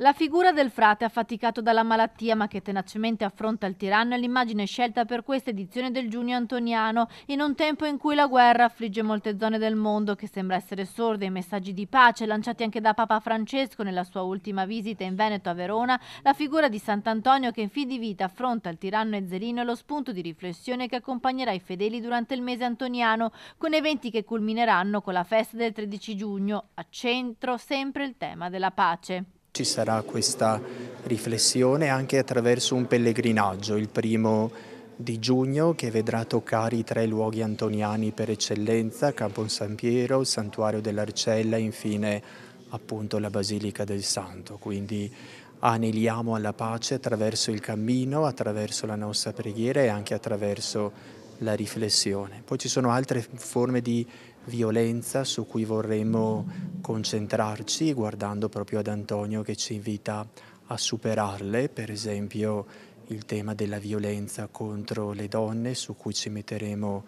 La figura del frate affaticato dalla malattia ma che tenacemente affronta il tiranno è l'immagine scelta per questa edizione del Giugno Antoniano, in un tempo in cui la guerra affligge molte zone del mondo che sembra essere sorda ai messaggi di pace lanciati anche da Papa Francesco nella sua ultima visita in Veneto a Verona, la figura di Sant'Antonio che in fin di vita affronta il tiranno ezzelino è lo spunto di riflessione che accompagnerà i fedeli durante il mese antoniano, con eventi che culmineranno con la festa del 13 giugno, a centro sempre il tema della pace. Ci sarà questa riflessione anche attraverso un pellegrinaggio, il primo di giugno che vedrà toccare i tre luoghi antoniani per eccellenza, Campo San Piero, il Santuario dell'Arcella e infine appunto la Basilica del Santo. Quindi aneliamo alla pace attraverso il cammino, attraverso la nostra preghiera e anche attraverso la riflessione. Poi ci sono altre forme di violenza su cui vorremmo concentrarci guardando proprio ad Antonio che ci invita a superarle, per esempio il tema della violenza contro le donne su cui ci metteremo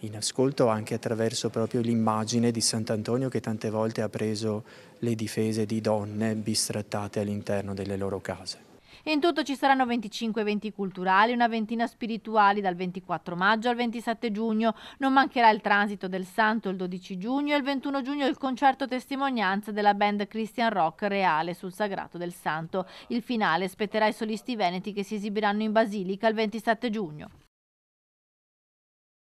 in ascolto anche attraverso proprio l'immagine di Sant'Antonio che tante volte ha preso le difese di donne bistrattate all'interno delle loro case. In tutto ci saranno 25 eventi culturali, una ventina spirituali dal 24 maggio al 27 giugno. Non mancherà il transito del Santo il 12 giugno e il 21 giugno il concerto testimonianza della band Christian Rock Reale sul Sagrato del Santo. Il finale spetterà ai solisti veneti che si esibiranno in Basilica il 27 giugno.